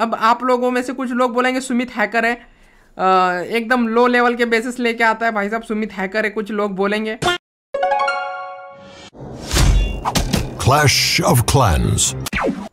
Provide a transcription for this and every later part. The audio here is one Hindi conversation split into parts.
अब आप लोगों में से कुछ लोग बोलेंगे सुमित हैकर है एकदम लो लेवल के बेसिस लेके आता है भाई साहब सुमित हैकर है कुछ लोग बोलेंगे क्लैश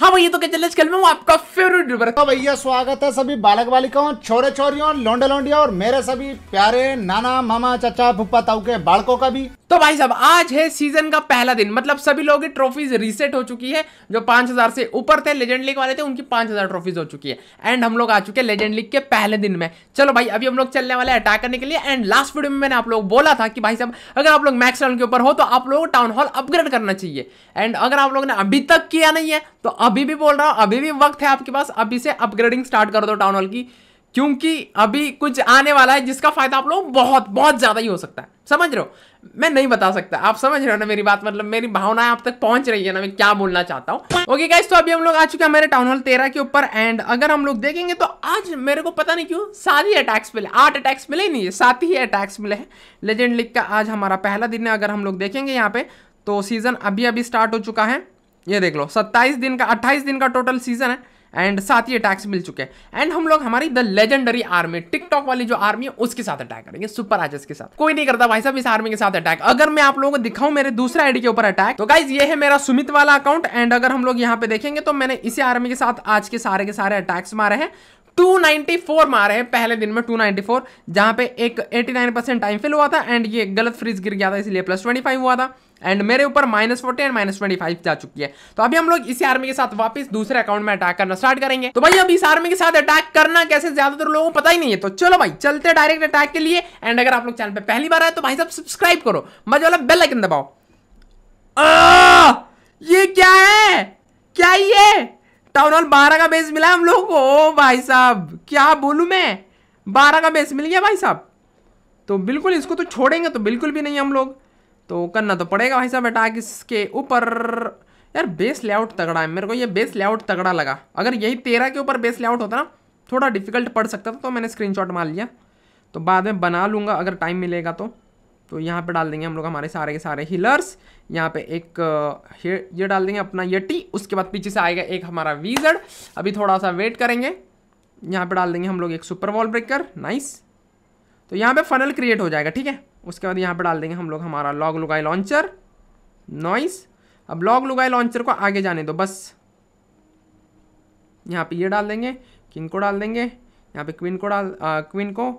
हाँ भैया तो क्या चले चल में आपका फेवरेट ड्यूबर तो भैया स्वागत है सभी बालक बालिकाओं छोरे छोरियों लौंडे लौंडिया और मेरे सभी प्यारे नाना मामा चाचा भुप्पा ताऊ के बालकों का भी तो भाई साहब आज है सीजन का पहला दिन मतलब सभी लोगों की ट्रॉफीज रीसेट हो चुकी है जो 5000 से ऊपर थे लेजेंड लीग वाले थे उनकी 5000 ट्रॉफीज हो चुकी है एंड हम लोग आ चुके हैं लेजेंड लीग के पहले दिन में चलो भाई अभी हम लोग चलने वाले हैं अटैक करने के लिए एंड लास्ट वीडियो में मैंने आप लोग बोला था कि भाई साहब अगर आप लोग मैक्स टाउन के ऊपर हो तो आप लोगों को टाउन हॉल अपग्रेड करना चाहिए एंड अगर आप लोगों ने अभी तक किया नहीं है तो अभी भी बोल रहा हूँ अभी भी वक्त है आपके पास अभी से अपग्रेडिंग स्टार्ट कर दो टाउन हॉल की क्योंकि अभी कुछ आने वाला है जिसका फायदा आप लोग बहुत बहुत ज़्यादा ही हो सकता है समझ रहे हो मैं नहीं बता सकता आप समझ रहे हो ना मेरी बात मतलब मेरी भावनाएं आप तक पहुंच रही है ना मैं क्या बोलना चाहता हूँ ओके गाइस तो अभी हम लोग आ चुके हैं मेरे टाउन हॉल तेरह के ऊपर एंड अगर हम लोग देखेंगे तो आज मेरे को पता नहीं क्यों सात ही अटैक्स मिले आठ अटैक्स मिले नहीं है सात ही अटैक्स मिले हैं लेजेंड लिख का आज हमारा पहला दिन है अगर हम लोग देखेंगे यहाँ पे तो सीजन अभी अभी स्टार्ट हो चुका है ये देख लो सत्ताईस दिन का अट्ठाईस दिन का टोटल सीजन है एंड साथ ही अटैक्स मिल चुके हैं एंड हम लोग हमारी द लेजेंडरी आर्मी टिकटॉक वाली जो आर्मी है उसके साथ अटैक करेंगे सुपर आजस के साथ कोई नहीं करता भाई साहब इस आर्मी के साथ अटैक अगर मैं आप लोगों को दिखाऊं मेरे दूसरे आईडी के ऊपर अटैक तो गाइज ये है मेरा सुमित वाला अकाउंट एंड अगर हम लोग यहाँ पे देखेंगे तो मैंने इसी आर्मी के साथ आज के सारे के सारे अटैक्स मारे हैं 294 मारे हैं पहले दिन में 294 जहां पे एक 89 परसेंट टाइम फिल हुआ था एंड ये गलत फ्रीज गिर गया था इसलिए प्लस 25 हुआ था एंड मेरे ऊपर minus forty and minus twenty five जा चुकी है तो अभी हम लोग इसी आर्मी के साथ वापस दूसरे अकाउंट में अटैक करना स्टार्ट करेंगे तो भाई अब इस आर्मी के साथ अटैक करना कैसे ज्यादातर लोगों को पता ही नहीं है तो चलो भाई चलते डायरेक्ट अटैक के लिए एंड अगर आप लोग चैनल पर पहली बार आए तो भाई साहब सब्सक्राइब करो मजा वाला बेल आइकन दबाओ ये क्या है क्या ये टाउन हॉल बारह का बेस मिला हम लोग को ओ भाई साहब क्या बोलू मैं बारह का बेस मिल गया भाई साहब तो बिल्कुल इसको तो छोड़ेंगे तो बिल्कुल भी नहीं हम लोग तो करना तो पड़ेगा भाई साहब अटैक इसके ऊपर यार बेस लेआउट तगड़ा है मेरे को ये बेस लेआउट तगड़ा लगा अगर यही तेरह के ऊपर बेस लेआउट होता ना थोड़ा डिफिकल्ट पड़ सकता था तो मैंने स्क्रीनशॉट मार लिया तो बाद में बना लूँगा अगर टाइम मिलेगा तो तो यहाँ पे डाल देंगे हम लोग हमारे सारे के सारे हिलर्स यहाँ पे एक ये, डाल देंगे अपना ये टी उसके बाद पीछे से आएगा एक हमारा वीजड अभी थोड़ा सा वेट करेंगे यहाँ पे डाल देंगे हम लोग एक सुपर वॉल ब्रेकर नाइस तो यहाँ पे फनल क्रिएट हो जाएगा ठीक है उसके बाद यहाँ पर डाल देंगे हम लोग हमारा लॉग लुगाई लॉन्चर नॉइस अब लॉग लुगाई लॉन्चर को आगे जाने दो बस यहाँ पे ये डाल देंगे किंग को डाल देंगे यहाँ पे क्वीन को डाल आ, क्वीन को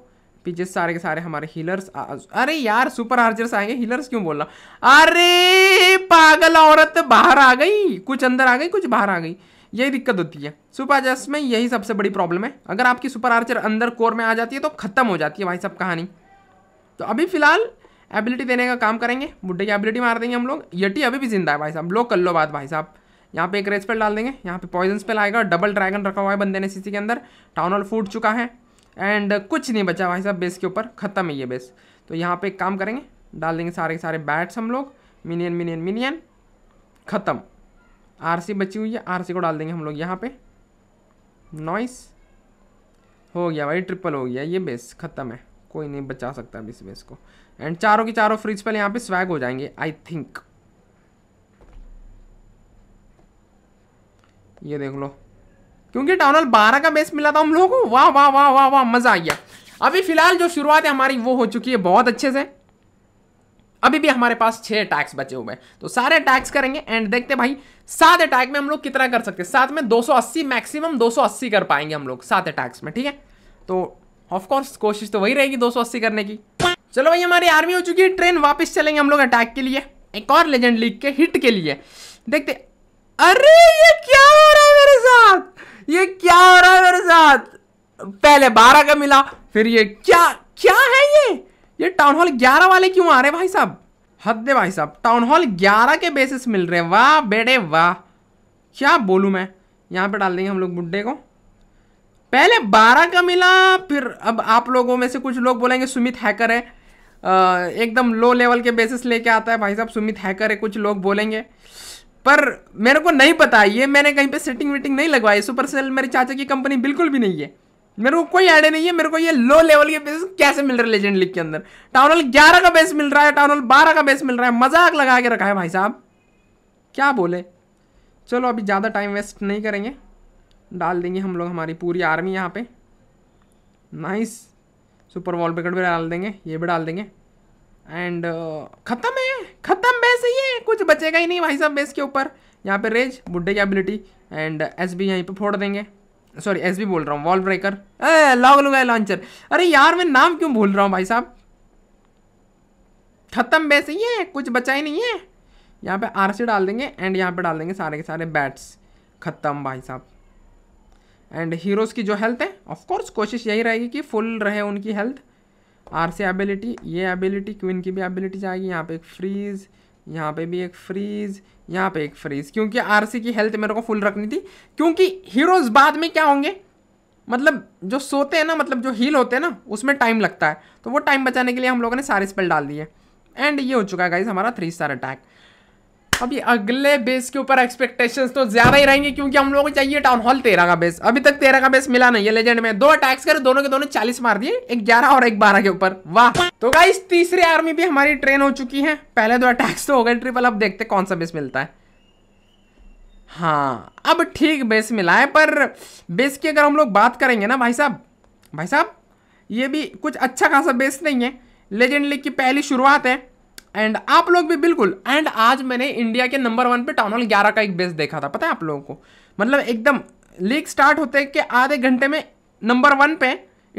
पीछे सारे के सारे हमारे हीलर्स अरे यार सुपर आर्जर्स आएंगे हीलर्स क्यों बोल रहा अरे पागल औरत बाहर आ गई कुछ अंदर आ गई कुछ बाहर आ गई यही दिक्कत होती है सुपर आर्जर्स में यही सबसे बड़ी प्रॉब्लम है अगर आपकी सुपर आर्चर अंदर कोर में आ जाती है तो खत्म हो जाती है भाई सब कहानी तो अभी फिलहाल एबिलिटी देने का काम करेंगे बुढ़े की एबिलिटी मार देंगे हम लोग यटी अभी भी जिंदा है भाई साहब लोग कर लो बात भाई साहब यहाँ पे एक रेस पेल डाल देंगे यहाँ पे पॉइजन स्पेल आएगा डबल ड्रैगन रखा हुआ है बंदे ने सीसी के अंदर टाउन हॉल फूट चुका है एंड कुछ नहीं बचा भाई साहब बेस के ऊपर ख़त्म है ये बेस तो यहाँ पे एक काम करेंगे डाल देंगे सारे के सारे बैट्स हम लोग मिनियन मिनियन मिनियन ख़त्म आर बची हुई है आर को डाल देंगे हम लोग यहाँ पे नॉइस हो गया भाई ट्रिपल हो गया ये बेस ख़त्म है कोई नहीं बचा सकता अभी इस बेस को एंड चारों के चारों फ्रिज पहले यहाँ पे स्वैग हो जाएंगे आई थिंक ये देख लो क्योंकि टाउनल 12 का बेस मिला था हम लोगों को वाह वाह वाह वाह वाह मज़ा आ गया अभी फिलहाल जो शुरुआत है हमारी वो हो चुकी है बहुत अच्छे से अभी भी हमारे पास छह अटैक्स बचे हुए हैं तो सारे अटैक्स करेंगे एंड देखते भाई सात अटैक में हम लोग कितना कर सकते हैं सात में 280 मैक्सिमम 280 कर पाएंगे हम लोग सात अटैक्स में ठीक है तो ऑफकोर्स कोशिश तो वही रहेगी 280 करने की चलो भाई हमारी आर्मी हो चुकी है ट्रेन वापस चलेंगे हम लोग अटैक के लिए एक और लेजेंड लीग के हिट के लिए देखते अरे ये क्या हो रहा है मेरे साथ ये क्या हो रहा है मेरे साथ पहले बारह का मिला फिर ये क्या क्या है ये ये टाउन हॉल ग्यारह वाले क्यों आ रहे भाई साहब हद दे भाई साहब टाउन हॉल ग्यारह के बेसिस मिल रहे हैं वाह बेटे वाह क्या बोलूँ मैं यहाँ पे डाल देंगे हम लोग बुड्ढे को पहले बारह का मिला फिर अब आप लोगों में से कुछ लोग बोलेंगे सुमित हैकर है एकदम लो लेवल के बेसिस लेके आता है भाई साहब सुमित हैकर है कुछ लोग बोलेंगे पर मेरे को नहीं पता ये मैंने कहीं पे सेटिंग वेटिंग नहीं लगवाई सुपर सेल मेरे चाचा की कंपनी बिल्कुल भी नहीं है मेरे को कोई आइडिया नहीं है मेरे को ये लो लेवल के बेस कैसे मिल रहा है लेजेंड लीग के अंदर टाउन हॉल ग्यारह का बेस मिल रहा है टाउन हॉल बारह का बेस मिल रहा है मजाक लगा के रखा है भाई साहब क्या बोले चलो अभी ज़्यादा टाइम वेस्ट नहीं करेंगे डाल देंगे हम लोग हमारी पूरी आर्मी यहाँ पे नाइस सुपर वॉल ब्रिकेट भी डाल देंगे ये भी डाल देंगे एंड uh, ख़त्म है ख़त्म बेस ये कुछ बचेगा ही नहीं भाई साहब बेस के ऊपर यहाँ पे रेज बुड्ढे की एबिलिटी एंड एस बी यहीं पर फोड़ देंगे सॉरी एस बी बोल रहा हूँ वॉल ब्रेकर लॉग लुगा लॉन्चर अरे यार मैं नाम क्यों भूल रहा हूँ भाई साहब ख़त्म बेस ही है कुछ बचा ही नहीं है यहाँ पे आर सी डाल देंगे एंड यहाँ पे डाल देंगे सारे के सारे बैट्स ख़त्म भाई साहब एंड हीरोज़ की जो हेल्थ है ऑफकोर्स कोशिश यही रहेगी कि फुल रहे उनकी हेल्थ आर से एबिलिटी ये एबिलिटी क्वीन की भी एबिलिटी जाएगी यहाँ पे एक फ्रीज़ यहाँ पे भी एक फ्रीज यहाँ पे एक फ्रीज क्योंकि सी की हेल्थ मेरे को फुल रखनी थी क्योंकि हीरोज बाद में क्या होंगे मतलब जो सोते हैं ना मतलब जो हील होते हैं ना उसमें टाइम लगता है तो वो टाइम बचाने के लिए हम लोगों ने सारे स्पेल डाल दिए एंड ये हो चुका है गाइज हमारा थ्री स्टार अटैक अभी अगले बेस के ऊपर एक्सपेक्टेशन तो ज्यादा ही रहेंगे क्योंकि हम लोग को चाहिए टाउन हॉल तेरह का बेस अभी तक तेरह का बेस मिला नहीं है लेजेंड में दो अटैक्स करे दोनों के दोनों चालीस मार दिए एक ग्यारह और एक बारह के ऊपर वाह तो गाइस तीसरी आर्मी भी हमारी ट्रेन हो चुकी है पहले दो अटैक्स तो हो गए ट्रिपल अब देखते कौन सा बेस मिलता है हाँ अब ठीक बेस मिला है पर बेस की अगर हम लोग बात करेंगे ना भाई साहब भाई साहब ये भी कुछ अच्छा खासा बेस नहीं है लेजेंड लीग की पहली शुरुआत है एंड आप लोग भी बिल्कुल एंड आज मैंने इंडिया के नंबर वन पे टाउन हॉल ग्यारह का एक बेस देखा था पता है आप लोगों को मतलब एकदम लीग स्टार्ट होते के आधे घंटे में नंबर वन पे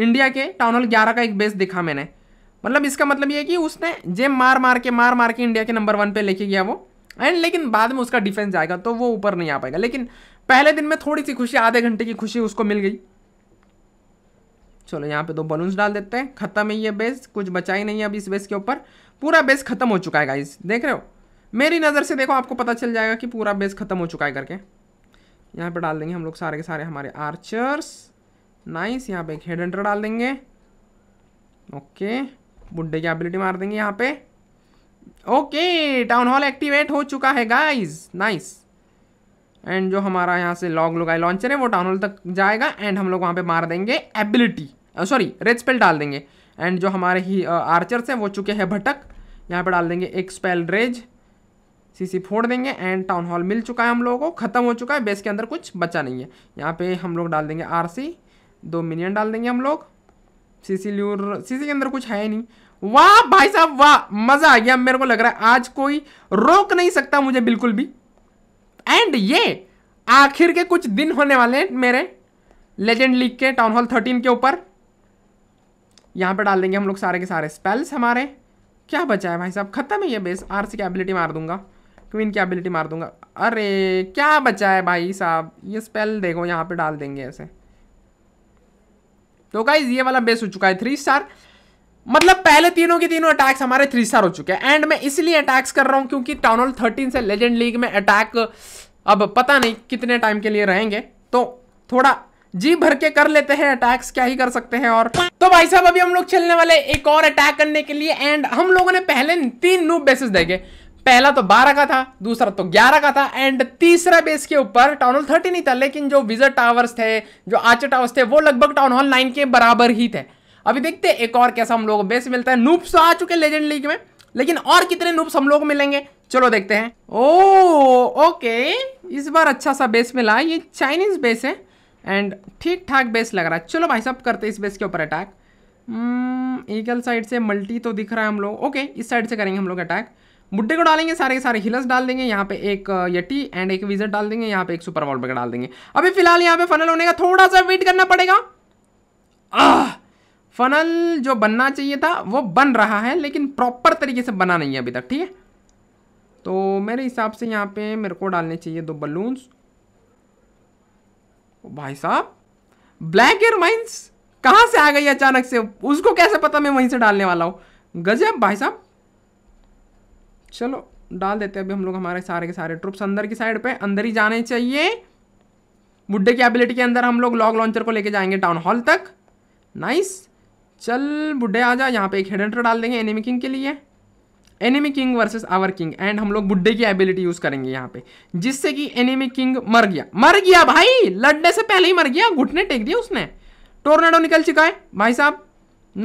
इंडिया के टाउन हॉल ग्यारह का एक बेस दिखा मैंने मतलब इसका मतलब ये कि उसने जेम मार मार के मार मार के इंडिया के नंबर वन पे लेके गया वो एंड लेकिन बाद में उसका डिफेंस जाएगा तो वो ऊपर नहीं आ पाएगा लेकिन पहले दिन में थोड़ी सी खुशी आधे घंटे की खुशी उसको मिल गई चलो यहाँ पे दो बलून्स डाल देते हैं खत्म है ये बेस कुछ बचा ही नहीं है अभी इस बेस के ऊपर पूरा बेस खत्म हो चुका है गाइस देख रहे हो मेरी नज़र से देखो आपको पता चल जाएगा कि पूरा बेस खत्म हो चुका है करके यहाँ पे डाल देंगे हम लोग सारे के सारे हमारे आर्चर्स नाइस यहाँ पे एक हेड एंटर डाल देंगे ओके बुड्ढे की एबिलिटी मार देंगे यहाँ पे ओके टाउन हॉल एक्टिवेट हो चुका है गाइज नाइस एंड जो हमारा यहाँ से लॉग लुगाई लॉन्चर है वो टाउन हॉल तक जाएगा एंड हम लोग वहाँ पे मार देंगे एबिलिटी सॉरी रेड स्पेल डाल देंगे एंड जो हमारे ही आर्चर्स uh, हैं वो चुके हैं भटक यहाँ पे डाल देंगे एक स्पेल रेज सीसी फोड़ देंगे एंड टाउन हॉल मिल चुका है हम लोगों को ख़त्म हो चुका है बेस के अंदर कुछ बचा नहीं है यहाँ पर हम लोग डाल देंगे सी दो मिनियन डाल देंगे हम लोग सी ल्यूर सी के अंदर कुछ है नहीं वाह भाई साहब वाह मज़ा आ गया मेरे को लग रहा है आज कोई रोक नहीं सकता मुझे बिल्कुल भी एंड ये आखिर के कुछ दिन होने वाले हैं मेरे लेजेंड लीग के टाउन हॉल थर्टीन के ऊपर यहाँ पे डाल देंगे हम लोग सारे के सारे स्पेल्स हमारे क्या बचा है भाई साहब खत्म है ये बेस आर सी की एबिलिटी मार दूंगा क्वीन की एबिलिटी मार दूंगा अरे क्या बचा है भाई साहब ये स्पेल देखो यहाँ पे डाल देंगे ऐसे तो गाइज ये वाला बेस हो चुका है थ्री स्टार मतलब पहले तीनों के तीनों अटैक्स हमारे थ्री स्टार हो चुके हैं एंड मैं इसलिए अटैक्स कर रहा हूँ क्योंकि टाउनल थर्टीन से लेजेंड लीग में अटैक अब पता नहीं कितने टाइम के लिए रहेंगे तो थोड़ा जी भर के कर लेते हैं अटैक्स क्या ही कर सकते हैं और तो भाई साहब अभी हम लोग चलने वाले एक और अटैक करने के लिए एंड हम लोगों ने पहले तीन नू बेसिस देखे पहला तो 12 का था दूसरा तो 11 का था एंड तीसरा बेस के ऊपर टाउन हॉल थर्टी नहीं था लेकिन जो विजर टावर्स थे जो आर्चर टावर्स थे वो लगभग टाउन हॉल 9 के बराबर ही थे अभी देखते हैं एक और कैसा हम लोग को बेस मिलता है नूप्स तो आ चुके लेजेंड लीग में लेकिन और कितने नूप हम लोग मिलेंगे चलो देखते हैं ओ ओके इस बार अच्छा सा बेस मिला ये चाइनीज बेस है एंड ठीक ठाक बेस लग रहा है चलो भाई सब करते इस बेस के ऊपर अटैक ईगल साइड से मल्टी तो दिख रहा है हम लोग ओके इस साइड से करेंगे हम लोग अटैक बुड्ढे को डालेंगे सारे के सारे हिलस डाल देंगे यहाँ पे एक यटी uh, एंड एक विजट डाल देंगे यहाँ पे एक सुपर वॉल डाल देंगे अभी फिलहाल यहाँ पे फनल होने का थोड़ा सा वेट करना पड़ेगा आह फनल जो बनना चाहिए था वो बन रहा है लेकिन प्रॉपर तरीके से बना नहीं है अभी तक ठीक है तो मेरे हिसाब से यहाँ पे मेरे को डालने चाहिए दो बलून्स भाई साहब ब्लैक एयर माइंस कहाँ से आ गई अचानक से उसको कैसे पता मैं वहीं से डालने वाला हूँ गजब भाई साहब चलो डाल देते हैं अभी हम लोग हमारे सारे के सारे ट्रुप्स अंदर की साइड पे अंदर ही जाने चाहिए बुड्ढे की एबिलिटी के अंदर हम लोग लॉग लॉन्चर को लेके जाएंगे टाउन हॉल तक नाइस चल बुड्ढे आ जा यहाँ पे एक हेड एंटर डाल देंगे एनिमी किंग के लिए enemy king versus our king and हम लोग बुड्ढे की एबिलिटी यूज करेंगे यहाँ पे जिससे कि एनिमी किंग मर गया मर गया भाई लड़ने से पहले ही मर गया घुटने टेक दिया उसने टोर्नाडो निकल चुका है भाई साहब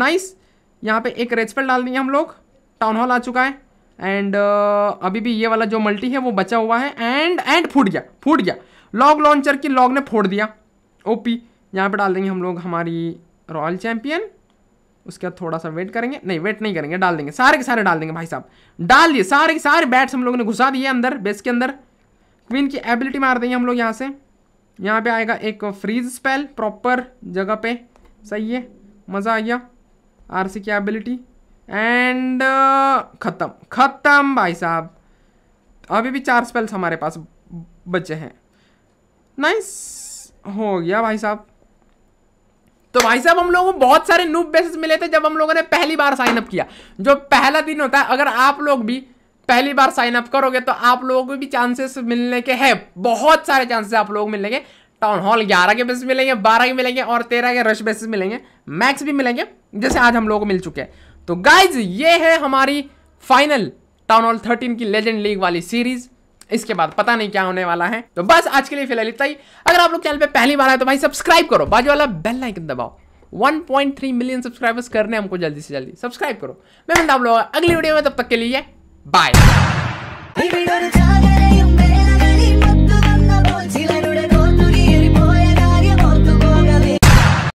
नाइस यहाँ पे एक रेचपेल डाल देंगे हम लोग टाउन हॉल आ चुका है एंड uh, अभी भी ये वाला जो मल्टी है वो बचा हुआ है एंड एंड फूट गया फूट गया लॉग लॉन्चर की लॉग ने फोड़ दिया ओपी यहाँ पे डाल देंगे हम लोग हमारी रॉयल चैंपियन उसके बाद थोड़ा सा वेट करेंगे नहीं वेट नहीं करेंगे डाल देंगे सारे के सारे डाल देंगे भाई साहब डाल दिए सारे के सारे बैट्स हम लोगों ने घुसा दिए अंदर बेस के अंदर क्वीन की एबिलिटी मार देंगे हम लोग यहाँ से यहाँ पे आएगा एक फ्रीज स्पेल प्रॉपर जगह पे सही है मज़ा आ गया आर की एबिलिटी एंड uh, ख़त्म ख़त्म भाई साहब अभी भी चार स्पेल्स हमारे पास बचे हैं नाइस हो गया भाई साहब तो भाई साहब हम लोगों को बहुत सारे नूब बेसिस मिले थे जब हम लोगों ने पहली बार साइन अप किया जो पहला दिन होता है अगर आप लोग भी पहली बार साइन अप करोगे तो आप लोगों को भी चांसेस मिलने के हैं बहुत सारे चांसेस आप लोगों को मिलने के टाउन हॉल ग्यारह के बेसिस मिलेंगे बारह के मिलेंगे और तेरह के रश बेसिस मिलेंगे मैक्स भी मिलेंगे जैसे आज हम लोग को मिल चुके हैं तो गाइज ये है हमारी फाइनल टाउन हॉल थर्टीन की लेजेंड लीग वाली सीरीज़ इसके बाद पता नहीं क्या होने वाला है तो बस आज के लिए फिलहाल इतना ही अगर आप लोग चैनल पे पहली बार आए तो भाई सब्सक्राइब करो बाजू वाला बेल आइकन दबाओ 1.3 मिलियन सब्सक्राइबर्स करने हमको जल्दी से जल्दी सब्सक्राइब करो मैं मिलता आप लोग अगली वीडियो में तब तक के लिए बाय